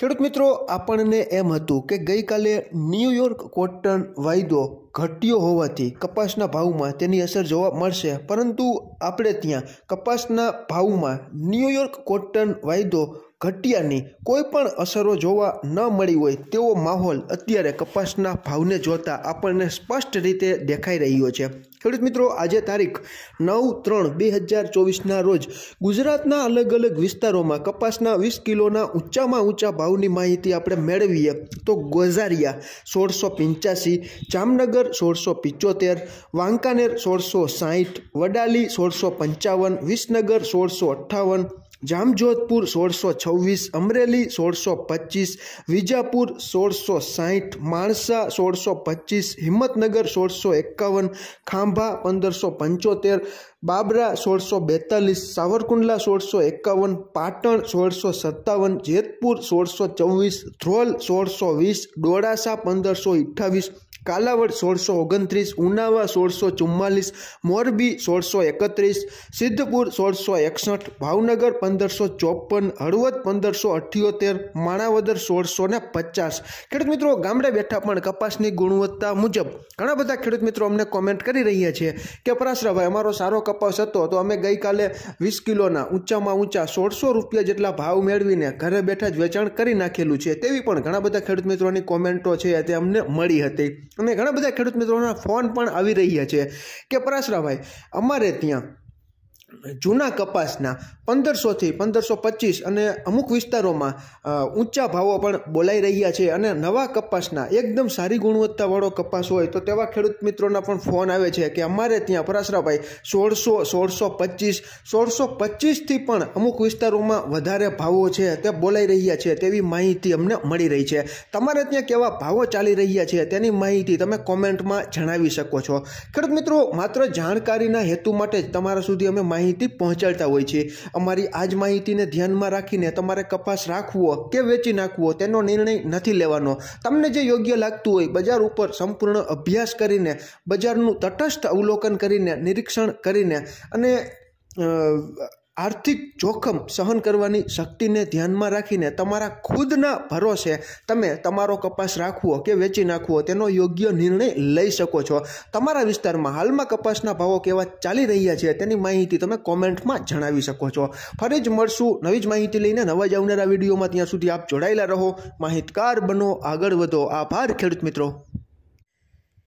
ખેડૂત મિત્રો આપણને એમ હતું કે ગઈકાલે ન્યુયોર્ક કોટન વાયદો ઘટ્યો હોવાથી કપાસના ભાવમાં તેની અસર જોવા મળશે પરંતુ આપણે ત્યાં કપાસના ભાવમાં ન્યૂયોર્ક કોટન વાયદો ઘટિયાની કોઈ પણ અસરો જોવા ન મળી હોય તેવો માહોલ અત્યારે કપાસના ભાવને જોતા આપણને સ્પષ્ટ રીતે દેખાઈ રહ્યો છે ખેડૂત મિત્રો આજે તારીખ નવ ત્રણ બે હજાર ચોવીસના રોજ ગુજરાતના અલગ અલગ વિસ્તારોમાં કપાસના વીસ કિલોના ઊંચામાં ઊંચા ભાવની માહિતી આપણે મેળવીએ તો ગોઝારિયા સોળસો પંચ્યાસી જામનગર ભાવનગર સોળસો પિચોતેર વાંકાનેર સોળસો સાહીઠ વડાલી સોળસો પંચાવન વિસનગર સોળસો અઠ્ઠાવન જામજોધપુર સોળસો છવ્વીસ અમરેલી સોળસો પચીસ વિજાપુર સોળસો સાહીઠ માણસા સોળસો પચીસ હિંમતનગર સોળસો એકાવન ખાંભા પંદરસો પંચોતેર બાબરા સોળસો બેતાલીસ સાવરકુંડલા સોળસો એકાવન પાટણ સોળસો સત્તાવન જેતપુર સોળસો ચોવીસ ધ્રોલ સોળસો વીસ ડોળાસા પંદરસો અઠાવીસ કાલાવડ સોળસો ઓગણત્રીસ ઉનાવા સોળસો ચુમ્માલીસ મોરબી સોળસો એકત્રીસ સિદ્ધપુર સોળસો એકસઠ ભાવનગર પંદરસો ચોપન હળવદ પંદરસો અઠ્યોતેર માણાવદર સોળસો ને પચાસ ખેડૂત મિત્રો ગામડે બેઠા પણ કપાસની ગુણવત્તા મુજબ ઘણા બધા ખેડૂત મિત્રો અમને કોમેન્ટ કરી રહ્યા છે કે પરાશરાભાઈ અમારો સારો કપાસ હતો તો અમે ગઈકાલે વીસ કિલોના ઊંચામાં ઊંચા સોળસો રૂપિયા જેટલા ભાવ મેળવીને ઘરે બેઠા જ વેચાણ કરી નાખેલું છે તેવી પણ ઘણા બધા ખેડૂત મિત્રોની કોમેન્ટો છે તે અમને મળી હતી અને ઘણા બધા ખેડૂત મિત્રોના ફોન પણ આવી રહ્યા છે કે પરાશરાભાઈ અમારે ત્યાં જૂના કપાસના પંદરસોથી પંદરસો પચીસ અને અમુક વિસ્તારોમાં ઊંચા ભાવો પણ બોલાઈ રહ્યા છે અને નવા કપાસના એકદમ સારી ગુણવત્તાવાળો કપાસ હોય તો તેવા ખેડૂત મિત્રોના પણ ફોન આવે છે કે અમારે ત્યાં પરાસરાભાઈ સોળસો સોળસો પચીસ સોળસો પચીસથી પણ અમુક વિસ્તારોમાં વધારે ભાવો છે તે બોલાઈ રહ્યા છે તેવી માહિતી અમને મળી રહી છે તમારે ત્યાં કેવા ભાવો ચાલી રહ્યા છે તેની માહિતી તમે કોમેન્ટમાં જણાવી શકો છો ખેડૂત મિત્રો માત્ર જાણકારીના હેતુ માટે જ તમારા સુધી અમે માહિતી માહિતી પહોંચાડતા હોય છે અમારી આ જ માહિતીને ધ્યાનમાં રાખીને તમારે કપાસ રાખવો કે વેચી નાખવો તેનો નિર્ણય નથી લેવાનો તમને જે યોગ્ય લાગતું હોય બજાર ઉપર સંપૂર્ણ અભ્યાસ કરીને બજારનું તટસ્થ અવલોકન કરીને નિરીક્ષણ કરીને અને આર્થિક જોખમ સહન કરવાની શક્તિને ધ્યાનમાં રાખીને તમારા ખુદના ભરોસે તમે તમારો કપાસ રાખવો કે વેચી નાખવો તેનો યોગ્ય નિર્ણય લઈ શકો છો તમારા વિસ્તારમાં હાલમાં કપાસના ભાવો કેવા ચાલી રહ્યા છે તેની માહિતી તમે કોમેન્ટમાં જણાવી શકો છો ફરી જ મળશું નવી જ માહિતી લઈને નવા જ આવનારા વિડીયોમાં ત્યાં સુધી આપ જોડાયેલા રહો માહિતગાર બનો આગળ વધો આભાર ખેડૂત મિત્રો